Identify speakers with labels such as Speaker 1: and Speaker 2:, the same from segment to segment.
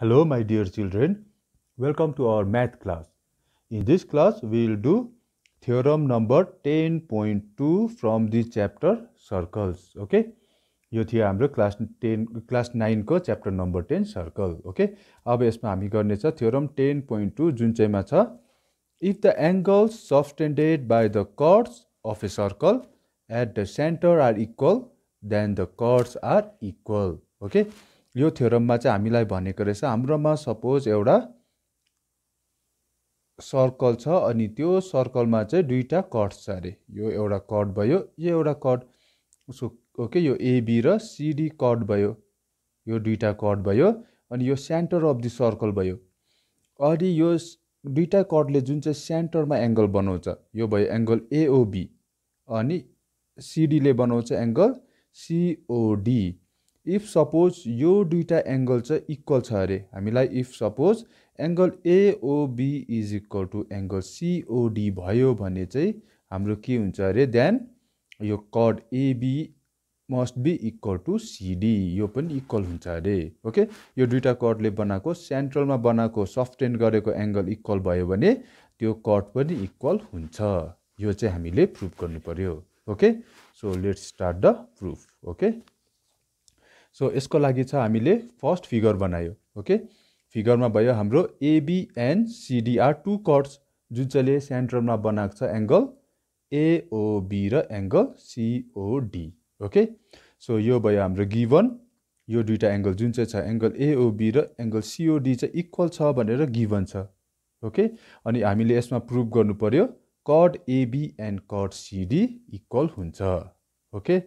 Speaker 1: Hello my dear children, welcome to our math class. In this class we will do theorem number 10.2 from the chapter circles, okay? यो थियो हाम्रो class ten class नाइनको chapter number ten circle okay अब यसमा हामी गर्नेछ theorem ten point two जुन चाहिँमा छ if the angles subtended by the chords of a circle at the centre are equal then the chords are equal okay यो थ्योरममा चाहिँ हामीलाई भनेको रहेछ हाम्रोमा सपोज एउटा सर्कल छ अनि त्यो सर्कलमा चाहिँ दुईवटा कट छ अरे यो एउटा कट भयो यो एउटा कट उसको ओके यो एबी र सिडी कट भयो यो दुईवटा कट भयो अनि यो सेन्टर अफ दि सर्कल भयो अनि यो दुईवटा कटले जुन चाहिँ सेन्टरमा एङ्गल बनाउँछ यो भयो एङ्गल एओबी अनि सिडीले बनाउँछ एङ्गल सिओडी इफ सपोज यो दुईवटा एङ्गल चाहिँ इक्वल छ अरे हामीलाई if suppose angle AOB is equal to angle COD भयो भने चाहिँ हाम्रो के हुन्छ अरे देन यो कड AB must be equal to CD यो पनि इक्वल हुन्छ अरे ओके यो दुइटा कर्डले बनाएको सेन्ट्रलमा बनाएको सफ्टेन गरेको एङ्गल इक्वल भयो भने त्यो कर्ड पनि इक्वल हुन्छ यो चाहिँ हामीले प्रुफ गर्नु पऱ्यो okay so let's start the proof okay so यसको लागि छ हामीले फर्स्ट फिगर बनायो ओके फिगरमा भयो हाम्रो एबिएनसिडिआर टु कर्ड्स जुन चाहिँले सेन्टरमा बनाएको छ angle A O angle C O D यो भयो हाम्रो गिभन यो दुइटा एङ्गल जुन चाहिँ छ angle A O angle C O equal छ भनेर गिभन छ ओके अनि हामीले यसमा प्रुभ गर्नु पऱ्यो कड एबी एन्ड कड सिडी इक्वल हुन्छ ओके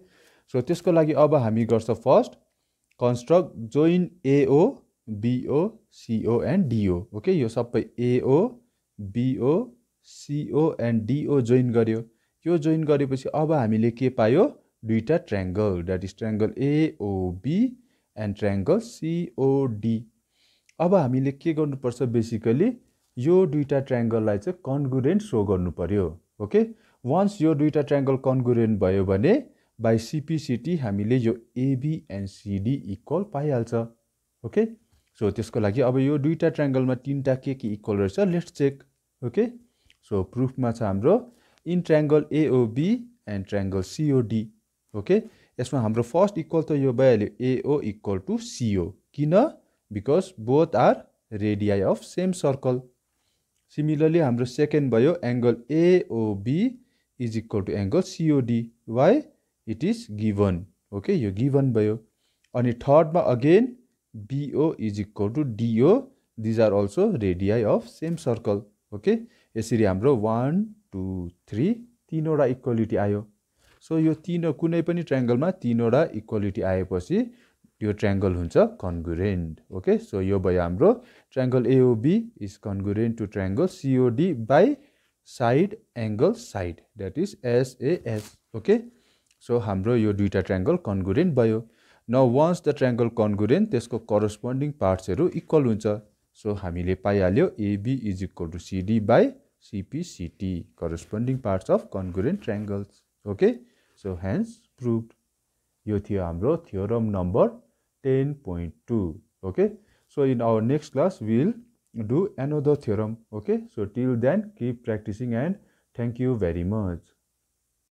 Speaker 1: सो त्यसको लागि अब हामी गर्छ first construct join AO बिओ CO and deo okay यो सबै एओ बिओ सिओ एन्ड डिओ जोइन गऱ्यो यो जोइन गरेपछि अब हामीले के पायो दुईवटा triangle that is triangle AOB and triangle COD अब हामीले के गर्नुपर्छ बेसिकली यो दुईवटा ट्रेङ्गललाई चाहिँ कन्गुरेन्ट सो गर्नु पऱ्यो ओके वान्स यो दुईवटा ट्रेङ्गल कन्गुरेन्ट भयो भने बाई सिपिसिटी हामीले यो एबी एन्ड सिडी इक्वल पाइहाल्छ ओके सो त्यसको लागि अब यो दुईवटा ट्राङ्गलमा तिनवटा के के इक्वल रहेछ लेट्स चेक ओके सो प्रुफमा छ हाम्रो in triangle AOB and triangle COD okay यसमा हाम्रो फर्स्ट इक्वल त यो भइहाल्यो एओ इक्वल टु सिओ किन because both are radii of same circle similarly हाम्रो सेकेन्ड भयो angle AOB is equal to angle COD why it is given okay यो given भयो अनि थर्डमा again BO is equal to DO these are also radii of same circle okay यसरी हाम्रो one two three तिनवटा equality आयो so यो तिन कुनै पनि ट्राङ्गलमा तिनवटा इक्वालिटी आएपछि यो ट्रायङ्गल हुन्छ कन्गुरेन्ट ओके सो यो भयो हाम्रो triangle AOB is congruent to triangle COD by side angle side that is SAS okay so हाम्रो यो दुईटा ट्रायङ्गल कन्गुरेन्ट भयो न वन्स द ट्रायङ्गल कन्गुरेन्ट त्यसको करस्पोन्डिङ पार्ट्सहरू इक्वल हुन्छ सो हामीले पाइहाल्यो AB is equal to CD by CPCT corresponding parts of congruent triangles okay so hence prove यो थियो हाम्रो theorem number ten point two okay so in our next class will do another theorem okay so till then keep practising and thank you very much